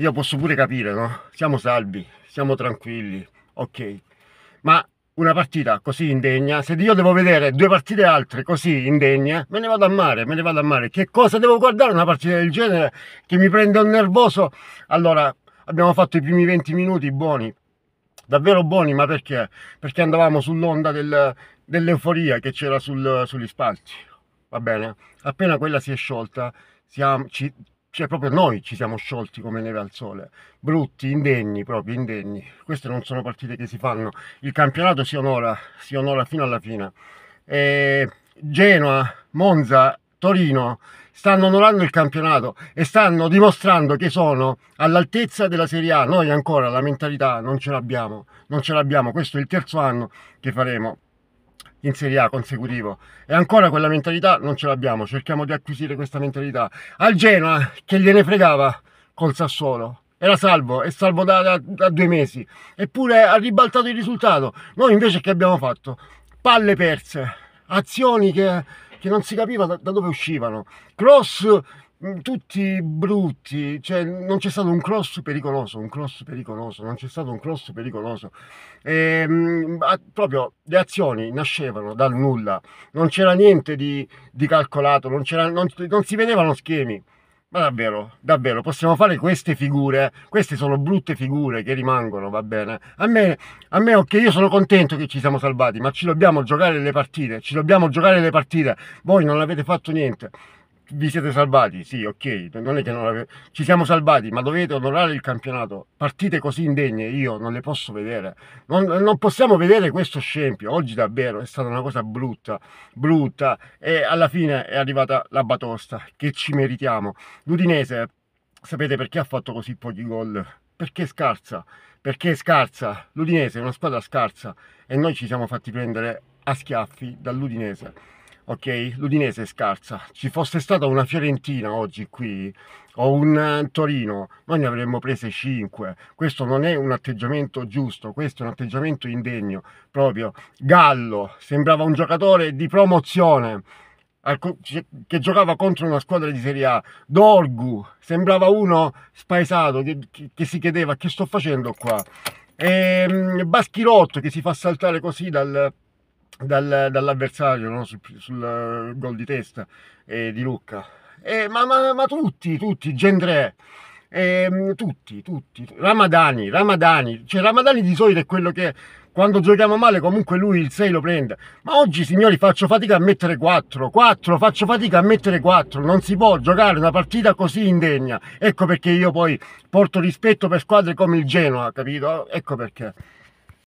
io posso pure capire, no? Siamo salvi, siamo tranquilli, ok. Ma una partita così indegna, se io devo vedere due partite altre così indegne, me ne vado a mare, me ne vado a mare. Che cosa devo guardare una partita del genere che mi prende un nervoso? Allora, abbiamo fatto i primi 20 minuti buoni, davvero buoni, ma perché? Perché andavamo sull'onda del, dell'euforia che c'era sul, sugli spalti, va bene? Appena quella si è sciolta, siamo, ci, cioè proprio noi ci siamo sciolti come neve al sole, brutti, indegni, proprio indegni. Queste non sono partite che si fanno, il campionato si onora, si onora fino alla fine. E Genoa, Monza, Torino stanno onorando il campionato e stanno dimostrando che sono all'altezza della Serie A. Noi ancora la mentalità non ce l'abbiamo, non ce l'abbiamo, questo è il terzo anno che faremo in Serie A consecutivo e ancora quella mentalità non ce l'abbiamo, cerchiamo di acquisire questa mentalità. Al Genoa che gliene fregava col Sassuolo, era salvo, è salvo da, da, da due mesi, eppure ha ribaltato il risultato. Noi invece che abbiamo fatto? Palle perse, azioni che, che non si capiva da, da dove uscivano, cross Mm, tutti brutti, cioè non c'è stato un cross pericoloso, un cross pericoloso, non c'è stato un cross pericoloso. E, ehm, mh, proprio le azioni nascevano dal nulla, non c'era niente di, di calcolato, non, non, non si vedevano schemi. Ma davvero, davvero, possiamo fare queste figure, queste sono brutte figure che rimangono, va bene. A me, a me, ok, io sono contento che ci siamo salvati, ma ci dobbiamo giocare le partite, ci dobbiamo giocare le partite. Voi non avete fatto niente vi siete salvati, sì, ok, non è che non ave... ci siamo salvati, ma dovete onorare il campionato. Partite così indegne, io non le posso vedere. Non, non possiamo vedere questo scempio. Oggi davvero è stata una cosa brutta, brutta. E alla fine è arrivata la batosta, che ci meritiamo. L'Udinese, sapete perché ha fatto così pochi gol? Perché è scarsa? Perché è scarsa? L'Udinese è una squadra scarsa e noi ci siamo fatti prendere a schiaffi dall'Udinese ok? L'Udinese è scarsa. Ci fosse stata una Fiorentina oggi qui o un Torino, noi ne avremmo prese 5. Questo non è un atteggiamento giusto, questo è un atteggiamento indegno proprio. Gallo sembrava un giocatore di promozione che giocava contro una squadra di Serie A. Dorgu sembrava uno spaesato che, che si chiedeva che sto facendo qua. E, ehm, Baschirotto che si fa saltare così dal, dal, dall'avversario no? sul, sul, eh, gol di testa eh, di Lucca. Eh, ma, ma, ma, tutti, tutti, Gendré, eh, tutti, tutti, Ramadani, Ramadani, cioè Ramadani di solito è quello che quando giochiamo male comunque lui il 6 lo prende, ma oggi signori faccio fatica a mettere 4, 4, faccio fatica a mettere 4, non si può giocare una partita così indegna, ecco perché io poi porto rispetto per squadre come il Genoa, capito? Ecco perché.